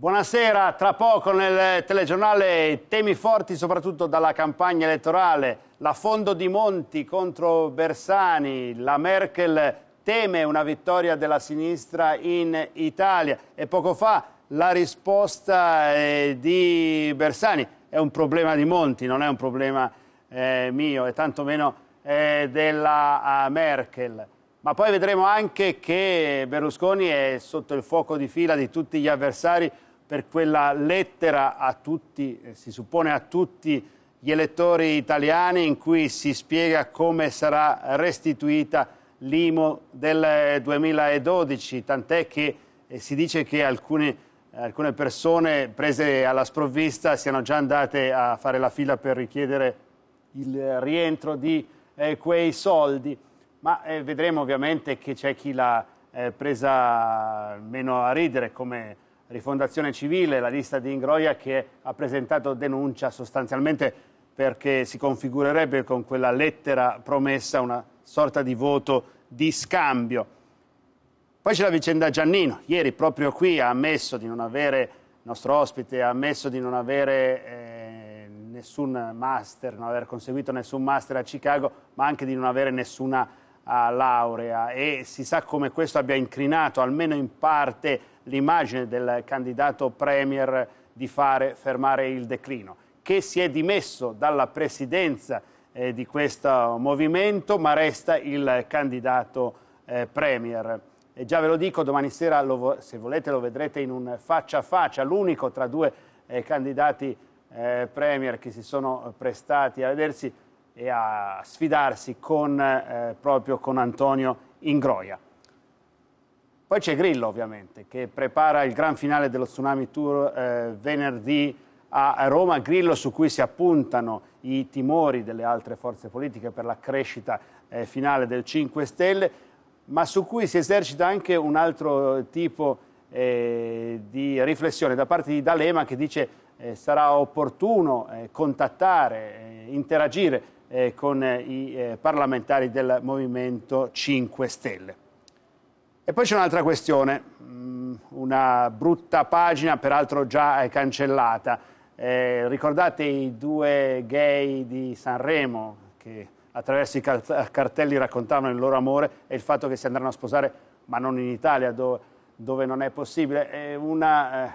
Buonasera, tra poco nel telegiornale temi forti soprattutto dalla campagna elettorale, la Fondo di Monti contro Bersani, la Merkel teme una vittoria della sinistra in Italia e poco fa la risposta eh, di Bersani è un problema di Monti, non è un problema eh, mio e tantomeno eh, della eh, Merkel. Ma poi vedremo anche che Berlusconi è sotto il fuoco di fila di tutti gli avversari per quella lettera a tutti, eh, si suppone a tutti gli elettori italiani in cui si spiega come sarà restituita l'IMO del 2012, tant'è che eh, si dice che alcune, alcune persone prese alla sprovvista siano già andate a fare la fila per richiedere il rientro di eh, quei soldi, ma eh, vedremo ovviamente che c'è chi l'ha eh, presa meno a ridere come Rifondazione Civile, la lista di Ingroia che ha presentato denuncia sostanzialmente perché si configurerebbe con quella lettera promessa una sorta di voto di scambio. Poi c'è la vicenda Giannino, ieri proprio qui ha ammesso di non avere, nostro ospite ha ammesso di non avere eh, nessun master, non aver conseguito nessun master a Chicago, ma anche di non avere nessuna eh, laurea e si sa come questo abbia incrinato almeno in parte l'immagine del candidato Premier di fare fermare il declino, che si è dimesso dalla presidenza eh, di questo movimento, ma resta il candidato eh, Premier. E già ve lo dico, domani sera, lo, se volete, lo vedrete in un faccia a faccia, l'unico tra due eh, candidati eh, Premier che si sono prestati a vedersi e a sfidarsi con, eh, proprio con Antonio Ingroia. Poi c'è Grillo ovviamente che prepara il gran finale dello Tsunami Tour eh, venerdì a Roma, Grillo su cui si appuntano i timori delle altre forze politiche per la crescita eh, finale del 5 Stelle, ma su cui si esercita anche un altro tipo eh, di riflessione da parte di D'Alema che dice eh, sarà opportuno eh, contattare, eh, interagire eh, con i parlamentari del Movimento 5 Stelle. E poi c'è un'altra questione, mm, una brutta pagina, peraltro già cancellata. Eh, ricordate i due gay di Sanremo che attraverso i cartelli raccontavano il loro amore e il fatto che si andranno a sposare, ma non in Italia, dove, dove non è possibile. È una, eh,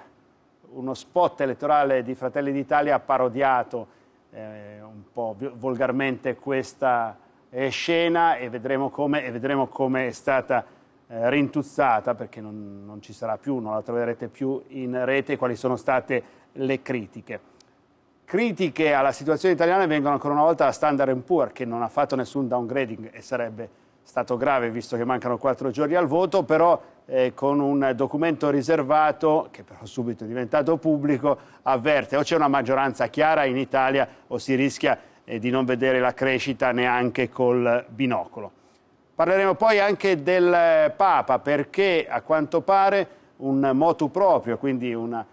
uno spot elettorale di Fratelli d'Italia ha parodiato eh, un po' volgarmente questa eh, scena e vedremo come, e vedremo come è stata eh, rintuzzata, perché non, non, ci sarà più, non la troverete più in rete, quali sono state le critiche. Critiche alla situazione italiana vengono ancora una volta da Standard Poor's che non ha fatto nessun downgrading e sarebbe stato grave visto che mancano quattro giorni al voto, però eh, con un documento riservato, che però subito è diventato pubblico, avverte o c'è una maggioranza chiara in Italia o si rischia eh, di non vedere la crescita neanche col binocolo. Parleremo poi anche del eh, Papa perché a quanto pare un motu proprio, quindi una,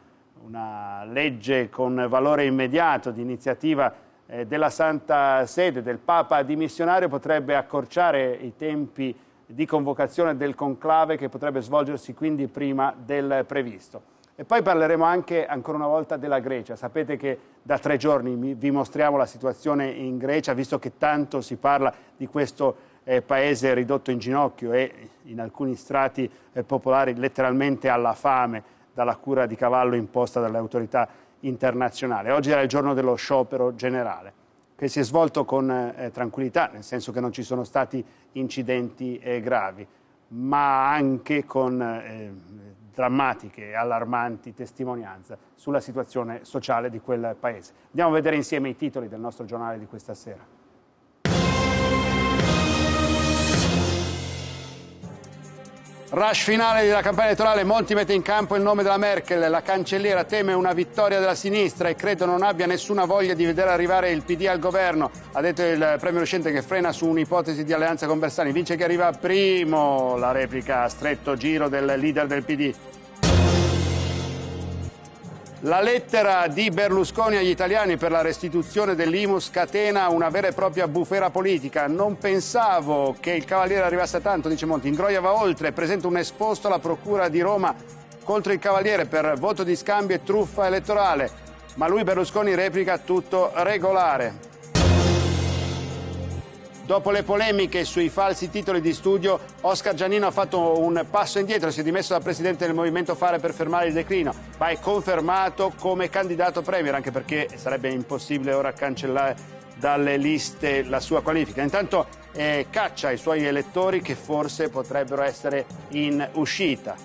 una legge con valore immediato di iniziativa eh, della Santa Sede, del Papa dimissionario, potrebbe accorciare i tempi di convocazione del conclave che potrebbe svolgersi quindi prima del previsto. E poi parleremo anche ancora una volta della Grecia. Sapete che da tre giorni vi mostriamo la situazione in Grecia, visto che tanto si parla di questo eh, paese ridotto in ginocchio e in alcuni strati eh, popolari letteralmente alla fame dalla cura di cavallo imposta dalle autorità internazionali. Oggi era il giorno dello sciopero generale che si è svolto con eh, tranquillità, nel senso che non ci sono stati incidenti eh, gravi, ma anche con eh, drammatiche e allarmanti testimonianze sulla situazione sociale di quel paese. Andiamo a vedere insieme i titoli del nostro giornale di questa sera. Rush finale della campagna elettorale, Monti mette in campo il nome della Merkel, la cancelliera teme una vittoria della sinistra e credo non abbia nessuna voglia di vedere arrivare il PD al governo, ha detto il premio uscente che frena su un'ipotesi di alleanza con Bersani, vince chi arriva primo, la replica a stretto giro del leader del PD. La lettera di Berlusconi agli italiani per la restituzione dell'IMU scatena una vera e propria bufera politica. Non pensavo che il cavaliere arrivasse a tanto, dice Monti. Ingroia va oltre, presenta un esposto alla Procura di Roma contro il cavaliere per voto di scambio e truffa elettorale. Ma lui Berlusconi replica tutto regolare. Dopo le polemiche sui falsi titoli di studio, Oscar Giannino ha fatto un passo indietro, si è dimesso da presidente del movimento Fare per fermare il declino, ma è confermato come candidato premier, anche perché sarebbe impossibile ora cancellare dalle liste la sua qualifica. Intanto eh, caccia i suoi elettori che forse potrebbero essere in uscita.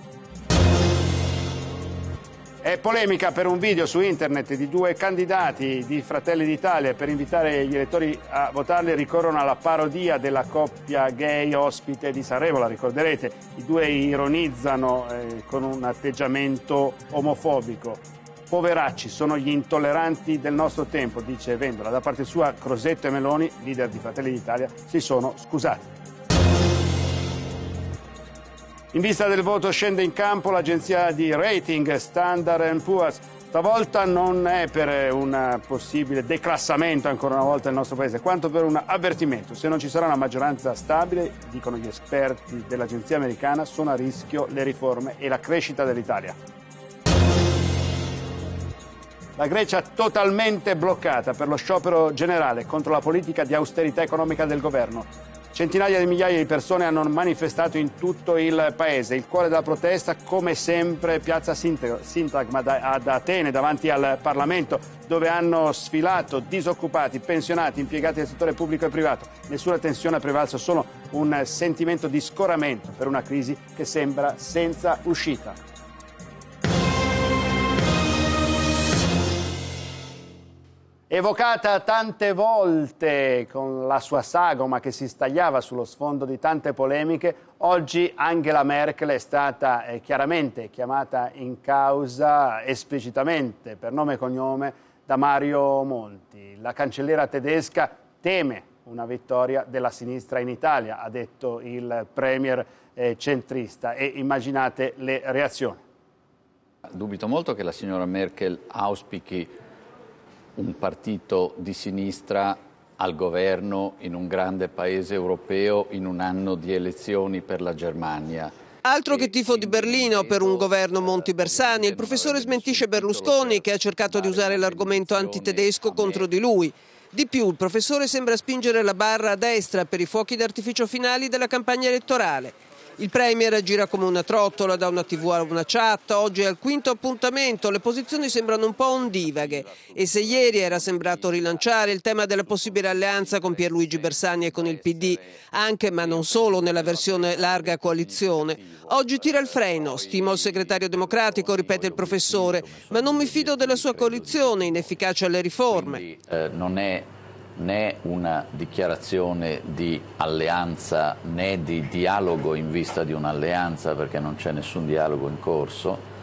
È polemica per un video su internet di due candidati di Fratelli d'Italia per invitare gli elettori a votarli ricorrono alla parodia della coppia gay ospite di Sanremo, la ricorderete. I due ironizzano eh, con un atteggiamento omofobico. Poveracci sono gli intolleranti del nostro tempo, dice Vendola. Da parte sua Crosetto e Meloni, leader di Fratelli d'Italia, si sono scusati. In vista del voto scende in campo l'agenzia di rating Standard Poor's. Stavolta non è per un possibile declassamento ancora una volta del nostro paese, quanto per un avvertimento. Se non ci sarà una maggioranza stabile, dicono gli esperti dell'agenzia americana, sono a rischio le riforme e la crescita dell'Italia. La Grecia totalmente bloccata per lo sciopero generale contro la politica di austerità economica del governo. Centinaia di migliaia di persone hanno manifestato in tutto il paese. Il cuore della protesta, come sempre, piazza Sintagma ad Atene, davanti al Parlamento, dove hanno sfilato disoccupati, pensionati, impiegati del settore pubblico e privato. Nessuna tensione ha prevalso, solo un sentimento di scoramento per una crisi che sembra senza uscita. evocata tante volte con la sua sagoma che si stagliava sullo sfondo di tante polemiche, oggi Angela Merkel è stata eh, chiaramente chiamata in causa esplicitamente per nome e cognome da Mario Monti. La cancelliera tedesca teme una vittoria della sinistra in Italia, ha detto il premier eh, centrista e immaginate le reazioni. Dubito molto che la signora Merkel auspichi un partito di sinistra al governo in un grande paese europeo in un anno di elezioni per la Germania. Altro che tifo di Berlino per un governo Monti Bersani, il professore smentisce Berlusconi che ha cercato di usare l'argomento antitedesco contro di lui. Di più, il professore sembra spingere la barra a destra per i fuochi d'artificio finali della campagna elettorale. Il Premier gira come una trottola da una tv a una chat, oggi è al quinto appuntamento, le posizioni sembrano un po' ondivaghe e se ieri era sembrato rilanciare il tema della possibile alleanza con Pierluigi Bersani e con il PD, anche ma non solo nella versione larga coalizione, oggi tira il freno, stimo il segretario democratico, ripete il professore, ma non mi fido della sua coalizione inefficace alle riforme. Quindi, eh, non è né una dichiarazione di alleanza né di dialogo in vista di un'alleanza perché non c'è nessun dialogo in corso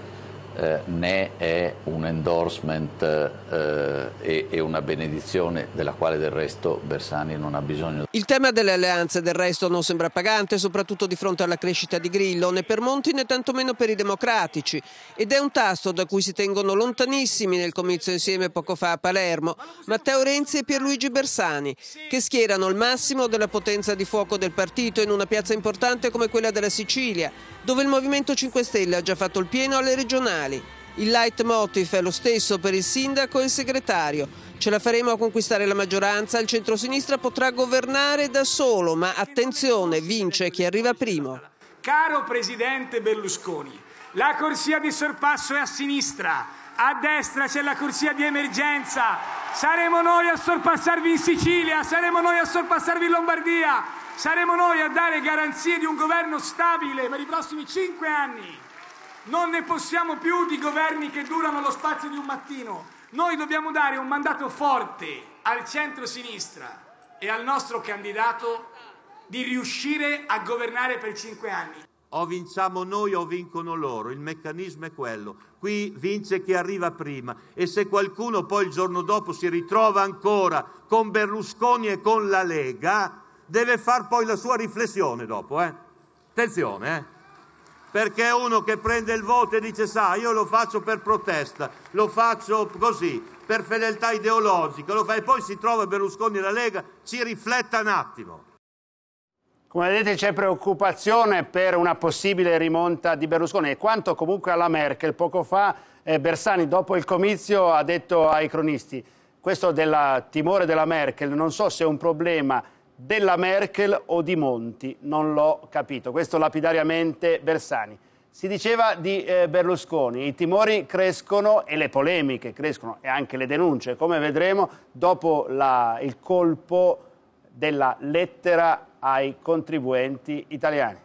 eh, né è un endorsement eh, e, e, una benedizione della quale del resto Bersani non ha bisogno. Il tema delle alleanze del resto non sembra pagante, soprattutto di fronte alla crescita di Grillo, né per Monti né tantomeno per i democratici. Ed è un tasto da cui si tengono lontanissimi nel comizio insieme poco fa a Palermo, Matteo Renzi e Pierluigi Bersani, che schierano il massimo della potenza di fuoco del partito in una piazza importante come quella della Sicilia, dove il Movimento 5 Stelle ha già fatto il pieno alle regionali comunali. Il leitmotiv è lo stesso per il sindaco e il segretario. Ce la faremo a conquistare la maggioranza, il centrosinistra potrà governare da solo, ma attenzione, vince chi arriva primo. Caro Presidente Berlusconi, la corsia di sorpasso è a sinistra, a destra c'è la corsia di emergenza, saremo noi a sorpassarvi in Sicilia, saremo noi a sorpassarvi in Lombardia, saremo noi a dare garanzie di un governo stabile per i prossimi cinque anni. Non ne possiamo più di governi che durano lo spazio di un mattino. Noi dobbiamo dare un mandato forte al centro-sinistra e al nostro candidato di riuscire a governare per cinque anni. O vinciamo noi o vincono loro, il meccanismo è quello. Qui vince chi arriva prima e se qualcuno poi il giorno dopo si ritrova ancora con Berlusconi e con la Lega, deve far poi la sua riflessione dopo. Eh? Attenzione, eh? perché uno che prende il voto e dice sa io lo faccio per protesta, lo faccio così, per fedeltà ideologica, lo fa e poi si trova Berlusconi e la Lega, ci rifletta un attimo. Come vedete c'è preoccupazione per una possibile rimonta di Berlusconi e quanto comunque alla Merkel poco fa eh, Bersani dopo il comizio ha detto ai cronisti questo del timore della Merkel non so se è un problema della Merkel o di Monti, non l'ho capito. Questo lapidariamente Bersani. Si diceva di eh, Berlusconi, i timori crescono e le polemiche crescono e anche le denunce, come vedremo dopo la, il colpo della lettera ai contribuenti italiani.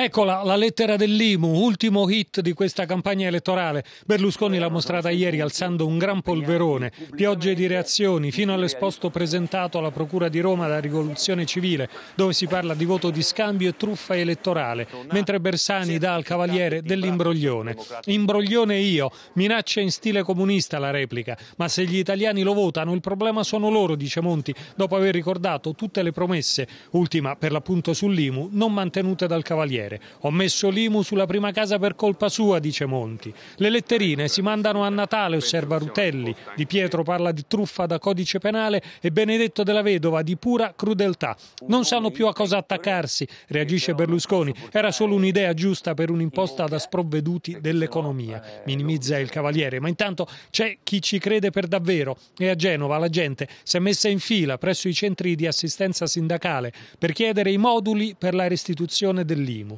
Eccola la lettera dell'IMU, ultimo hit di questa campagna elettorale. Berlusconi l'ha mostrata ieri alzando un gran polverone, piogge di reazioni fino all'esposto presentato alla Procura di Roma da Rivoluzione Civile, dove si parla di voto di scambio e truffa elettorale, mentre Bersani dà al Cavaliere dell'imbroglione. Imbroglione io, minaccia in stile comunista la replica, ma se gli italiani lo votano il problema sono loro, dice Monti, dopo aver ricordato tutte le promesse, ultima per l'appunto sull'IMU, non mantenute dal Cavaliere bandiere. Ho messo l'IMU sulla prima casa per colpa sua, dice Monti. Le letterine si mandano a Natale, osserva Rutelli. Di Pietro parla di truffa da codice penale e Benedetto della Vedova di pura crudeltà. Non sanno più a cosa attaccarsi, reagisce Berlusconi. Era solo un'idea giusta per un'imposta da sprovveduti dell'economia, minimizza il Cavaliere. Ma intanto c'è chi ci crede per davvero e a Genova la gente si è messa in fila presso i centri di assistenza sindacale per chiedere i moduli per la restituzione dell'IMU.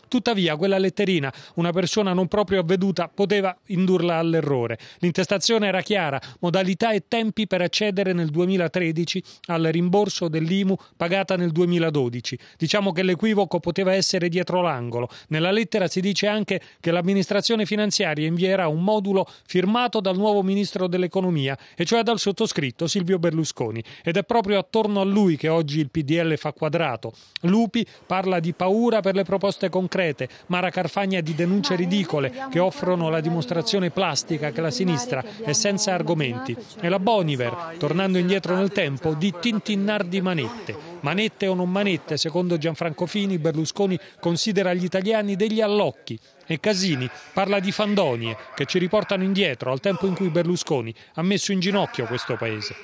Tuttavia, quella letterina, una persona non proprio avveduta, poteva indurla all'errore. L'intestazione era chiara, modalità e tempi per accedere nel 2013 al rimborso dell'IMU pagata nel 2012. Diciamo che l'equivoco poteva essere dietro l'angolo. Nella lettera si dice anche che l'amministrazione finanziaria invierà un modulo firmato dal nuovo ministro dell'economia, e cioè dal sottoscritto Silvio Berlusconi. Ed è proprio attorno a lui che oggi il PDL fa quadrato. Lupi parla di paura per le proposte concrete concrete, Mara Carfagna di denunce ridicole che offrono la dimostrazione plastica che la sinistra è senza argomenti e la Boniver, tornando indietro nel tempo, di tintinnar di manette. Manette o non manette, secondo Gianfranco Fini, Berlusconi considera gli italiani degli allocchi e Casini parla di fandonie che ci riportano indietro al tempo in cui Berlusconi ha messo in ginocchio questo paese.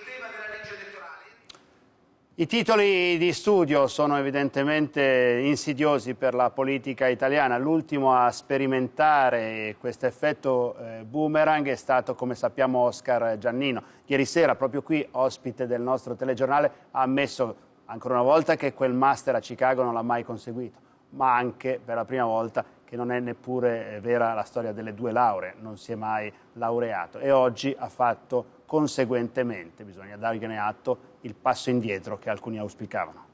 I titoli di studio sono evidentemente insidiosi per la politica italiana. L'ultimo a sperimentare questo effetto eh, boomerang è stato, come sappiamo, Oscar Giannino. Ieri sera, proprio qui, ospite del nostro telegiornale, ha ammesso ancora una volta che quel master a Chicago non l'ha mai conseguito, ma anche per la prima volta che non è neppure eh, vera la storia delle due lauree, non si è mai laureato e oggi ha fatto conseguentemente, bisogna dargliene atto, il passo indietro che alcuni auspicavano.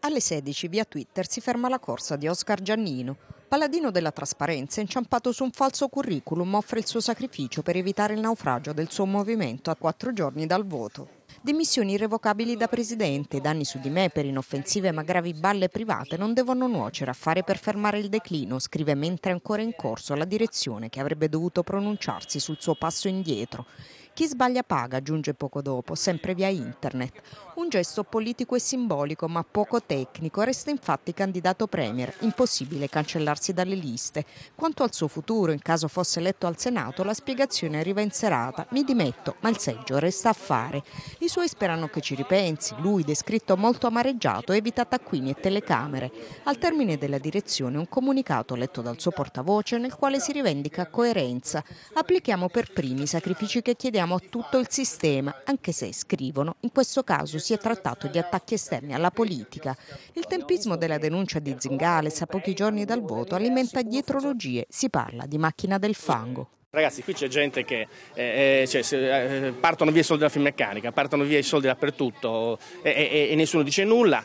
Alle 16 via Twitter si ferma la corsa di Oscar Giannino. Paladino della trasparenza, inciampato su un falso curriculum, offre il suo sacrificio per evitare il naufragio del suo movimento a quattro giorni dal voto dimissioni irrevocabili da presidente, danni su di me per inoffensive ma gravi balle private non devono nuocere a fare per fermare il declino, scrive mentre ancora in corso la direzione che avrebbe dovuto pronunciarsi sul suo passo indietro. Chi sbaglia paga, aggiunge poco dopo, sempre via internet. Un gesto politico e simbolico ma poco tecnico, resta infatti candidato premier, impossibile cancellarsi dalle liste. Quanto al suo futuro, in caso fosse eletto al Senato, la spiegazione arriva in serata, mi dimetto, ma il seggio resta a fare. I suoi sperano che ci ripensi, lui, descritto molto amareggiato, evita taccuini e telecamere. Al termine della direzione un comunicato letto dal suo portavoce nel quale si rivendica coerenza. Applichiamo per primi i sacrifici che chiediamo a tutto il sistema, anche se, scrivono, in questo caso si è trattato di attacchi esterni alla politica. Il tempismo della denuncia di Zingales a pochi giorni dal voto alimenta dietrologie, si parla di macchina del fango. Ragazzi, qui c'è gente che eh, eh cioè, eh, partono via i soldi della Finmeccanica, partono via i soldi dappertutto e, eh, e, e nessuno dice nulla.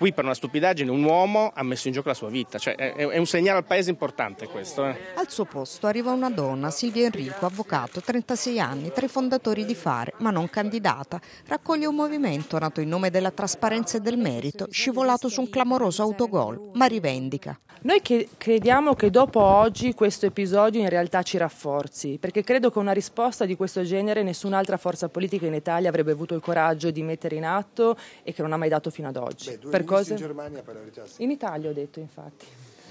Qui per una stupidaggine un uomo ha messo in gioco la sua vita, cioè è, è un segnale al paese importante questo. Eh. Al suo posto arriva una donna, Silvia Enrico, avvocato, 36 anni, tra i fondatori di Fare, ma non candidata. Raccoglie un movimento nato in nome della trasparenza e del merito, scivolato su un clamoroso autogol, ma rivendica. Noi che crediamo che dopo oggi questo episodio in realtà ci rafforzi, perché credo che una risposta di questo genere nessun'altra forza politica in Italia avrebbe avuto il coraggio di mettere in atto e che non ha mai dato fino ad oggi. Beh, cose... in Germania per la verità sì. In Italia ho detto infatti.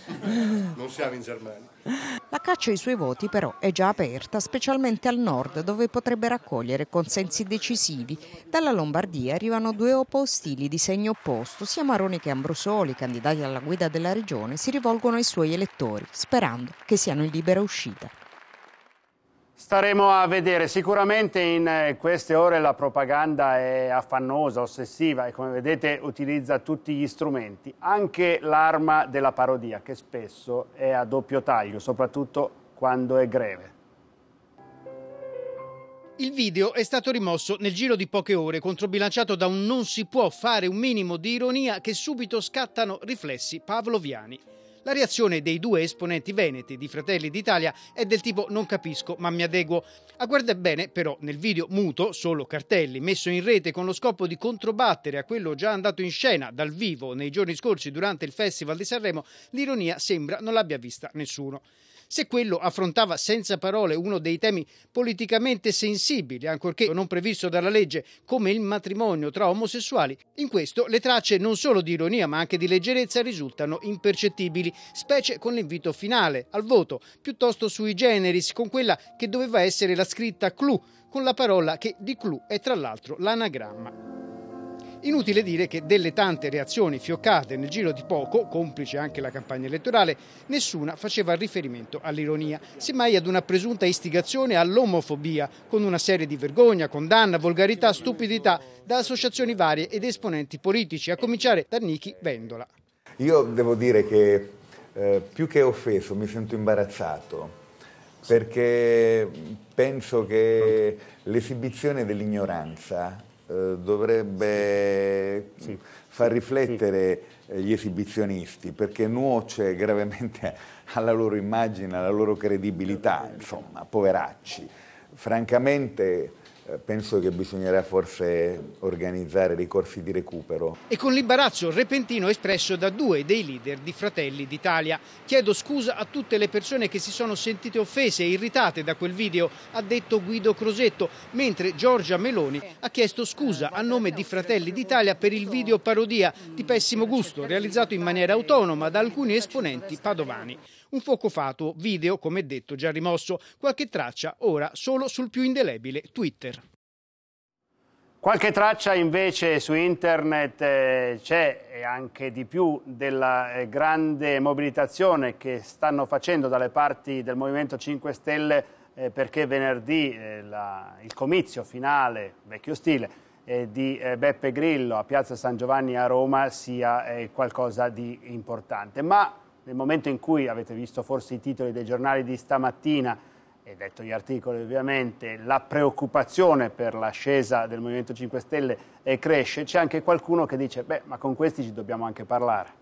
non siamo in Germania. La caccia ai suoi voti però è già aperta, specialmente al nord dove potrebbe raccogliere consensi decisivi. Dalla Lombardia arrivano due opo ostili di segno opposto, sia Maroni che Ambrosoli, candidati alla guida della regione, si rivolgono ai suoi elettori, sperando che siano in libera uscita. Staremo a vedere, sicuramente in eh, queste ore la propaganda è affannosa, ossessiva e come vedete utilizza tutti gli strumenti, anche l'arma della parodia che spesso è a doppio taglio, soprattutto quando è greve. Il video è stato rimosso nel giro di poche ore, controbilanciato da un non si può fare un minimo di ironia che subito scattano riflessi pavloviani. La reazione dei due esponenti veneti di Fratelli d'Italia è del tipo non capisco ma mi adeguo. A guarda bene però nel video muto, solo cartelli, messo in rete con lo scopo di controbattere a quello già andato in scena dal vivo nei giorni scorsi durante il Festival di Sanremo, l'ironia sembra non l'abbia vista nessuno se quello affrontava senza parole uno dei temi politicamente sensibili, ancorché non previsto dalla legge, come il matrimonio tra omosessuali, in questo le tracce non solo di ironia ma anche di leggerezza risultano impercettibili, specie con l'invito finale al voto, piuttosto sui generis, con quella che doveva essere la scritta clou, con la parola che di clou è tra l'altro l'anagramma. Inutile dire che delle tante reazioni fioccate nel giro di poco, complice anche la campagna elettorale, nessuna faceva riferimento all'ironia, semmai ad una presunta istigazione all'omofobia, con una serie di vergogna, condanna, volgarità, stupidità da associazioni varie ed esponenti politici, a cominciare da Nichi Vendola. Io devo dire che eh, più che offeso mi sento imbarazzato perché penso che l'esibizione dell'ignoranza eh, dovrebbe sì. far riflettere sì. Eh, gli esibizionisti perché nuoce gravemente alla loro immagine, alla loro credibilità, certo. insomma, poveracci. Francamente eh, penso che bisognerà forse organizzare dei corsi di recupero. E con l'imbarazzo repentino espresso da due dei leader di Fratelli d'Italia. Chiedo scusa a tutte le persone che si sono sentite offese e irritate da quel video, ha detto Guido Crosetto, mentre Giorgia Meloni ha chiesto scusa a nome di Fratelli d'Italia per il video parodia di pessimo gusto realizzato in maniera autonoma da alcuni esponenti padovani. Un fuoco fatuo video, come detto, già rimosso, qualche traccia ora solo sul più indelebile Twitter. Qualche traccia invece su internet eh, c'è e anche di più della eh, grande mobilitazione che stanno facendo dalle parti del Movimento 5 Stelle eh, perché venerdì la, il comizio finale, vecchio stile, di Beppe Grillo a Piazza San Giovanni a Roma sia qualcosa di importante. Ma nel momento in cui avete visto forse i titoli dei giornali di stamattina e detto gli articoli ovviamente, la preoccupazione per l'ascesa del Movimento 5 Stelle cresce, c'è anche qualcuno che dice, beh, ma con questi ci dobbiamo anche parlare.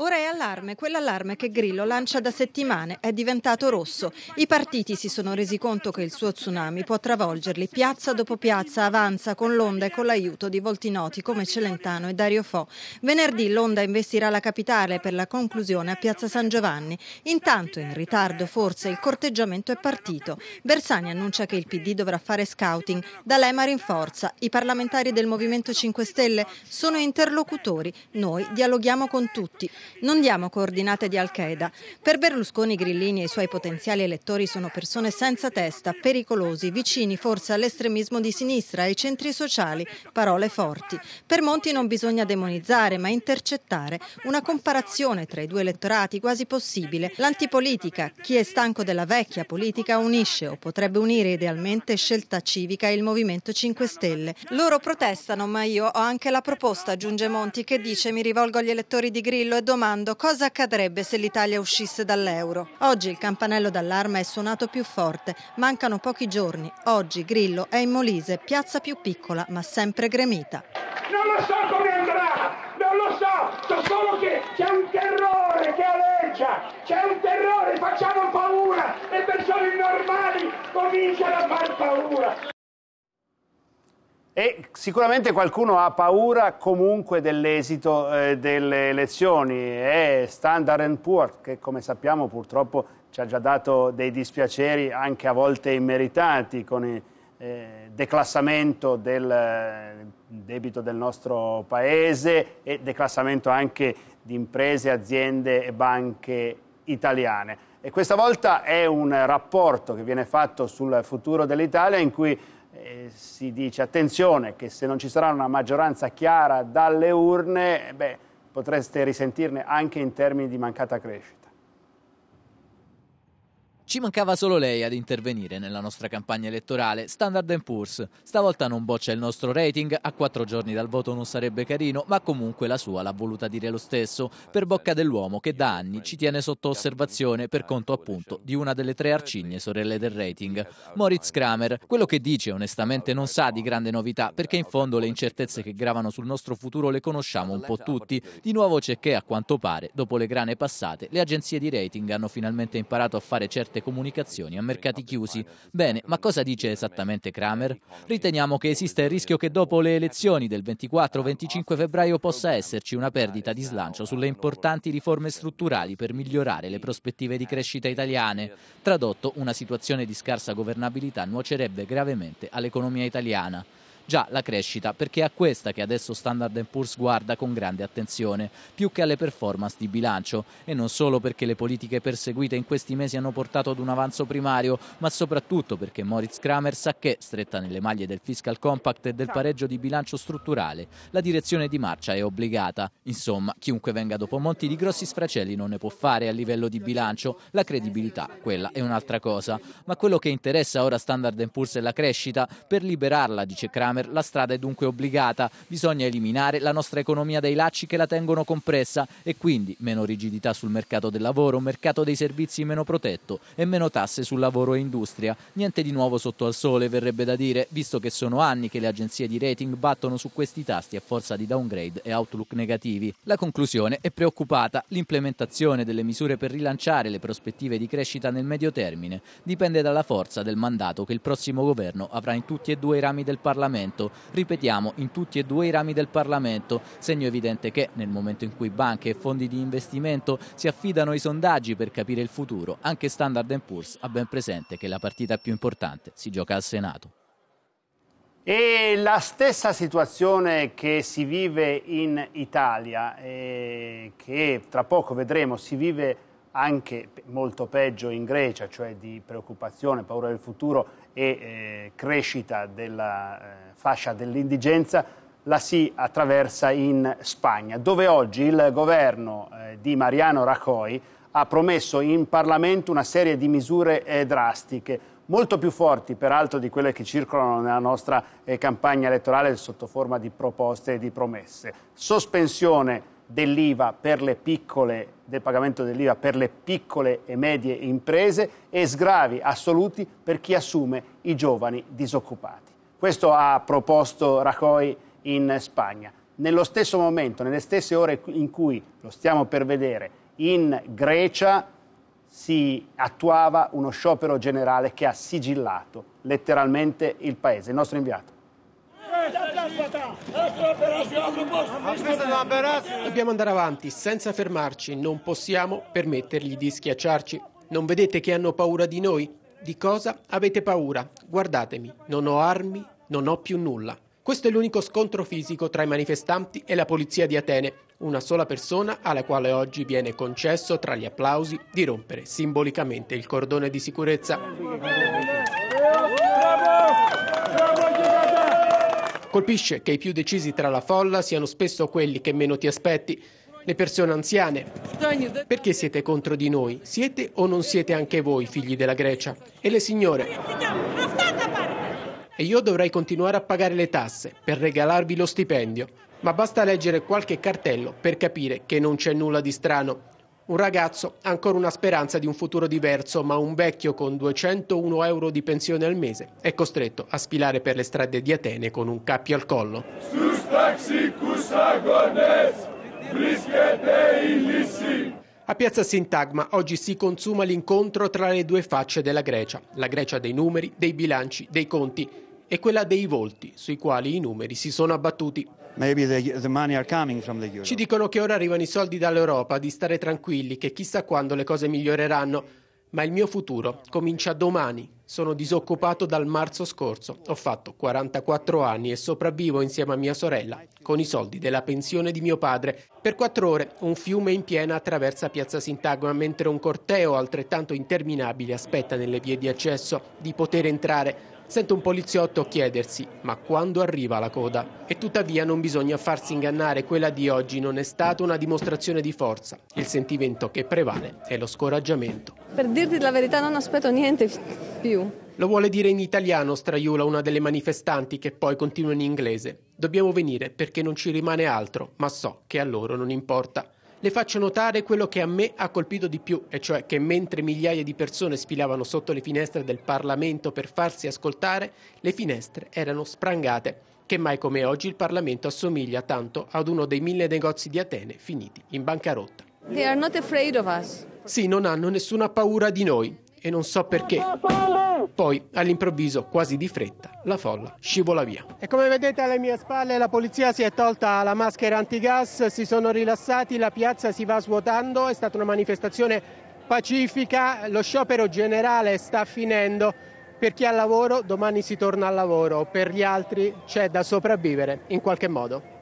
Ora è allarme, quell'allarme che Grillo lancia da settimane è diventato rosso. I partiti si sono resi conto che il suo tsunami può travolgerli. Piazza dopo piazza avanza con l'onda e con l'aiuto di volti noti come Celentano e Dario Fo. Venerdì l'onda investirà la capitale per la conclusione a Piazza San Giovanni. Intanto, in ritardo forse, il corteggiamento è partito. Bersani annuncia che il PD dovrà fare scouting. D'Alema rinforza. I parlamentari del Movimento 5 Stelle sono interlocutori. Noi dialoghiamo con tutti. Non diamo coordinate di Al-Qaeda. Per Berlusconi, Grillini e i suoi potenziali elettori sono persone senza testa, pericolosi, vicini forse all'estremismo di sinistra, ai centri sociali, parole forti. Per Monti non bisogna demonizzare, ma intercettare. Una comparazione tra i due elettorati quasi possibile. L'antipolitica, chi è stanco della vecchia politica unisce o potrebbe unire idealmente scelta civica e il Movimento 5 Stelle. Loro protestano, ma io ho anche la proposta, aggiunge Monti, che dice mi rivolgo agli elettori di Grillo e domani domando cosa accadrebbe se l'Italia uscisse dall'euro. Oggi il campanello d'allarme è suonato più forte, mancano pochi giorni. Oggi Grillo è in Molise, piazza più piccola ma sempre gremita. Non lo so come andrà, non lo so, so solo che c'è un terrore che aleggia, c'è un terrore, facciamo paura, le persone normali cominciano a far paura. E sicuramente qualcuno ha paura comunque dell'esito eh, delle elezioni. È Standard Poor's che come sappiamo purtroppo ci ha già dato dei dispiaceri anche a volte immeritati con il eh, declassamento del eh, debito del nostro paese e declassamento anche di imprese, aziende e banche italiane. E questa volta è un rapporto che viene fatto sul futuro dell'Italia in cui eh, si dice attenzione che se non ci sarà una maggioranza chiara dalle urne, beh, potreste risentirne anche in termini di mancata crescita. Ci mancava solo lei ad intervenire nella nostra campagna elettorale, Standard Poor's. Stavolta non boccia il nostro rating, a quattro giorni dal voto non sarebbe carino, ma comunque la sua l'ha voluta dire lo stesso, per bocca dell'uomo che da anni ci tiene sotto osservazione per conto appunto di una delle tre arcigne sorelle del rating, Moritz Kramer. Quello che dice onestamente non sa di grande novità, perché in fondo le incertezze che gravano sul nostro futuro le conosciamo un po' tutti. Di nuovo c'è che, a quanto pare, dopo le grane passate, le agenzie di rating hanno finalmente imparato a fare certe certe comunicazioni a mercati chiusi. Bene, ma cosa dice esattamente Kramer? Riteniamo che esista il rischio che dopo le elezioni del 24-25 febbraio possa esserci una perdita di slancio sulle importanti riforme strutturali per migliorare le prospettive di crescita italiane. Tradotto, una situazione di scarsa governabilità nuocerebbe gravemente all'economia italiana già la crescita, perché è a questa che adesso Standard Poor's guarda con grande attenzione, più che alle performance di bilancio, e non solo perché le politiche perseguite in questi mesi hanno portato ad un avanzo primario, ma soprattutto perché Moritz Kramer sa che, stretta nelle maglie del fiscal compact e del pareggio di bilancio strutturale, la direzione di marcia è obbligata. Insomma, chiunque venga dopo Monti di grossi sfracelli non ne può fare a livello di bilancio, la credibilità, quella è un'altra cosa, ma quello che interessa ora Standard Poor's è la crescita, per liberarla, dice Kramer, Kramer. La strada è dunque obbligata. Bisogna eliminare la nostra economia dai lacci che la tengono compressa e quindi meno rigidità sul mercato del lavoro, mercato dei servizi meno protetto e meno tasse sul lavoro e industria. Niente di nuovo sotto al sole, verrebbe da dire, visto che sono anni che le agenzie di rating battono su questi tasti a forza di downgrade e outlook negativi. La conclusione è preoccupata. L'implementazione delle misure per rilanciare le prospettive di crescita nel medio termine dipende dalla forza del mandato che il prossimo governo avrà in tutti e due i rami del Parlamento Parlamento. Ripetiamo, in tutti e due i rami del Parlamento, segno evidente che nel momento in cui banche e fondi di investimento si affidano ai sondaggi per capire il futuro, anche Standard Poor's ha ben presente che la partita più importante si gioca al Senato. E la stessa situazione che si vive in Italia, e eh, che tra poco vedremo si vive anche molto peggio in Grecia, cioè di preoccupazione, paura del futuro e eh, crescita della eh, fascia dell'indigenza la si attraversa in Spagna, dove oggi il governo eh, di Mariano Raccoi ha promesso in Parlamento una serie di misure drastiche, molto più forti peraltro di quelle che circolano nella nostra campagna elettorale sotto forma di proposte e di promesse. Sospensione dell'IVA per le piccole, del pagamento dell'IVA per le piccole e medie imprese e sgravi assoluti per chi assume i giovani disoccupati. Questo ha proposto Raccoi in Spagna. Nello stesso momento, nelle stesse ore in cui, lo stiamo per vedere, in Grecia si attuava uno sciopero generale che ha sigillato letteralmente il paese. Il nostro inviato. Dobbiamo andare avanti senza fermarci, non possiamo permettergli di schiacciarci. Non vedete che hanno paura di noi? Di cosa avete paura? Guardatemi, non ho armi, non ho più nulla. Questo è l'unico scontro fisico tra i manifestanti e la polizia di Atene, una sola persona alla quale oggi viene concesso tra gli applausi di rompere simbolicamente il cordone di sicurezza. Colpisce che i più decisi tra la folla siano spesso quelli che meno ti aspetti, le persone anziane. Perché siete contro di noi? Siete o non siete anche voi figli della Grecia? E le signore? E io dovrei continuare a pagare le tasse per regalarvi lo stipendio. Ma basta leggere qualche cartello per capire che non c'è nulla di strano un ragazzo ha ancora una speranza di un futuro diverso, ma un vecchio con 201 euro di pensione al mese è costretto a sfilare per le strade di Atene con un cappio al collo. A Piazza Sintagma oggi si consuma l'incontro tra le due facce della Grecia, la Grecia dei numeri, dei bilanci, dei conti e quella dei volti, sui quali i numeri si sono abbattuti. Ci dicono che ora arrivano i soldi dall'Europa, di stare tranquilli, che chissà quando le cose miglioreranno. Ma il mio futuro comincia domani. Sono disoccupato dal marzo scorso. Ho fatto 44 anni e sopravvivo insieme a mia sorella con i soldi della pensione di mio padre. Per quattro ore un fiume in piena attraversa Piazza Sintagma mentre un corteo altrettanto interminabile aspetta nelle vie di accesso di poter entrare sente un poliziotto chiedersi ma quando arriva la coda? E tuttavia non bisogna farsi ingannare, quella di oggi non è stata una dimostrazione di forza. Il sentimento che prevale è lo scoraggiamento. Per dirti la verità non aspetto niente più. Lo vuole dire in italiano, straiula una delle manifestanti che poi continua in inglese. Dobbiamo venire perché non ci rimane altro, ma so che a loro non importa le faccio notare quello che a me ha colpito di più, e cioè che mentre migliaia di persone sfilavano sotto le finestre del Parlamento per farsi ascoltare, le finestre erano sprangate, che mai come oggi il Parlamento assomiglia tanto ad uno dei mille negozi di Atene finiti in bancarotta. Sì, non hanno nessuna paura di noi e non so perché. Poi, all'improvviso, quasi di fretta, la folla scivola via. E come vedete alle mie spalle la polizia si è tolta la maschera antigas, si sono rilassati, la piazza si va svuotando, è stata una manifestazione pacifica, lo sciopero generale sta finendo. Per chi ha lavoro domani si torna al lavoro, per gli altri c'è da sopravvivere in qualche modo.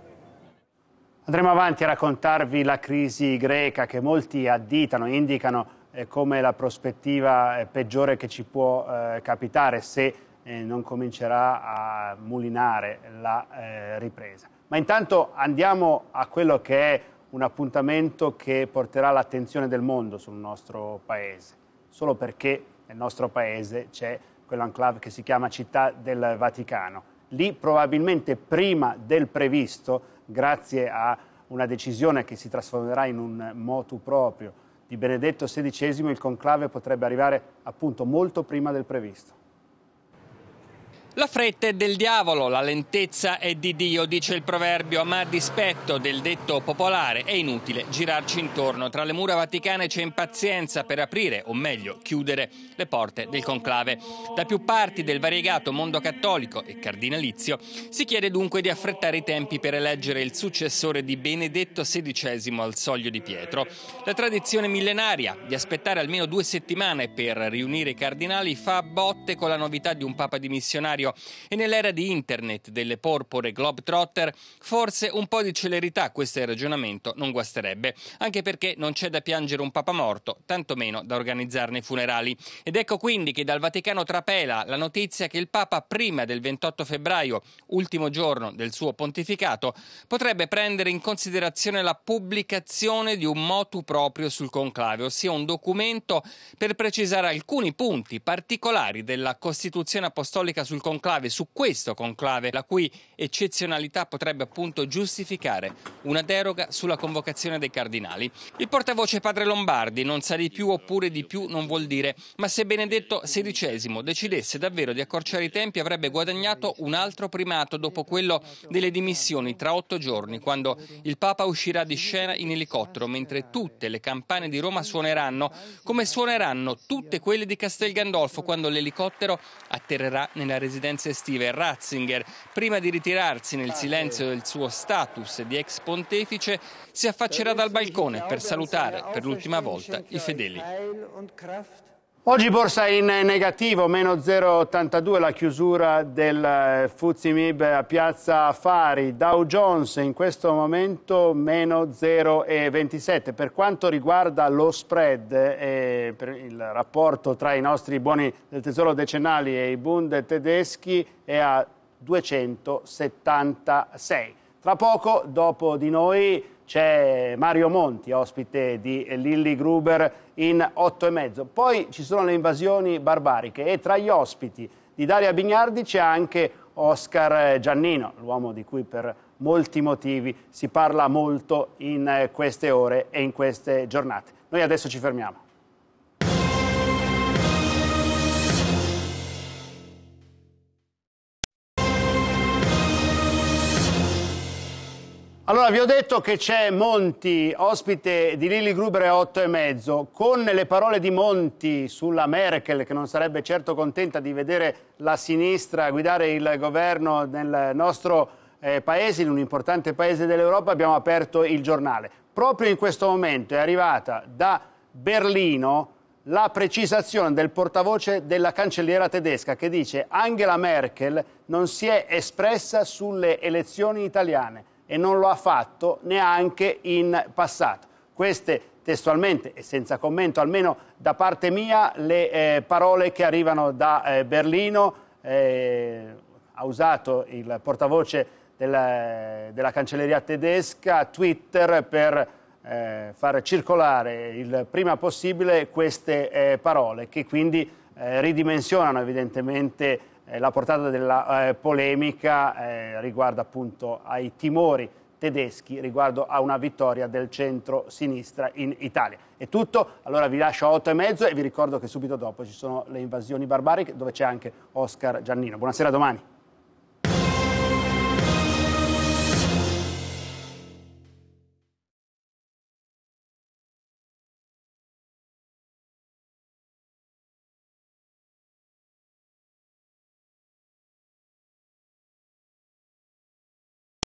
Andremo avanti a raccontarvi la crisi greca che molti additano, indicano come la prospettiva peggiore che ci può eh, capitare se eh, non comincerà a mulinare la eh, ripresa. Ma intanto andiamo a quello che è un appuntamento che porterà l'attenzione del mondo sul nostro paese, solo perché nel nostro paese c'è quell'enclave che si chiama Città del Vaticano. Lì probabilmente prima del previsto, grazie a una decisione che si trasformerà in un motu proprio di Benedetto XVI il conclave potrebbe arrivare appunto molto prima del previsto. La fretta è del diavolo, la lentezza è di Dio, dice il proverbio, ma a dispetto del detto popolare è inutile girarci intorno. Tra le mura vaticane c'è impazienza per aprire, o meglio chiudere, le porte del conclave. Da più parti del variegato mondo cattolico e cardinalizio si chiede dunque di affrettare i tempi per eleggere il successore di Benedetto XVI al soglio di Pietro. La tradizione millenaria di aspettare almeno due settimane per riunire i cardinali fa botte con la novità di un papa dimissionario serio e nell'era di internet delle porpore globetrotter forse un po' di celerità a questo ragionamento non guasterebbe, anche perché non c'è da piangere un papa morto, tantomeno da organizzarne i funerali. Ed ecco quindi che dal Vaticano trapela la notizia che il papa prima del 28 febbraio, ultimo giorno del suo pontificato, potrebbe prendere in considerazione la pubblicazione di un motu proprio sul conclave, ossia un documento per precisare alcuni punti particolari della Costituzione apostolica sul conclave conclave, su questo conclave, la cui eccezionalità potrebbe appunto giustificare una deroga sulla convocazione dei cardinali. Il portavoce padre Lombardi non sa di più oppure di più non vuol dire, ma se Benedetto XVI decidesse davvero di accorciare i tempi avrebbe guadagnato un altro primato dopo quello delle dimissioni tra otto giorni, quando il Papa uscirà di scena in elicottero, mentre tutte le campane di Roma suoneranno, come suoneranno tutte quelle di Castel Gandolfo quando l'elicottero atterrerà nella residenza statunitense estive. Ratzinger. Prima di ritirarsi nel silenzio del suo status di ex pontefice, si affaccerà dal balcone per salutare per l'ultima volta i fedeli. Oggi borsa in negativo, meno 0,82 la chiusura del eh, Fuzimib a Piazza Fari. Dow Jones in questo momento meno 0,27. Per quanto riguarda lo spread, eh, il rapporto tra i nostri buoni del tesoro decennali e i bund tedeschi è a 276. Tra poco, dopo di noi c'è Mario Monti, ospite di Lilli Gruber in 8 e mezzo. Poi ci sono le invasioni barbariche e tra gli ospiti di Daria Bignardi c'è anche Oscar Giannino, l'uomo di cui per molti motivi si parla molto in eh, queste ore e in queste giornate. Noi adesso ci fermiamo. Allora, vi ho detto che c'è Monti, ospite di Lili Gruber a 8 e mezzo. Con le parole di Monti sulla Merkel, che non sarebbe certo contenta di vedere la sinistra guidare il governo nel nostro eh, paese, in un importante paese dell'Europa, abbiamo aperto il giornale. Proprio in questo momento è arrivata da Berlino la precisazione del portavoce della cancelliera tedesca che dice Angela Merkel non si è espressa sulle elezioni italiane e non lo ha fatto neanche in passato. Queste testualmente e senza commento, almeno da parte mia, le eh, parole che arrivano da eh, Berlino. Eh, ha usato il portavoce della, della cancelleria tedesca Twitter per eh, far circolare il prima possibile queste eh, parole che quindi eh, ridimensionano evidentemente eh, la portata della eh, polemica eh, riguarda appunto ai timori tedeschi riguardo a una vittoria del centro-sinistra in Italia. È tutto, allora vi lascio a 8 e mezzo e vi ricordo che subito dopo ci sono le invasioni barbariche dove c'è anche Oscar Giannino. Buonasera domani.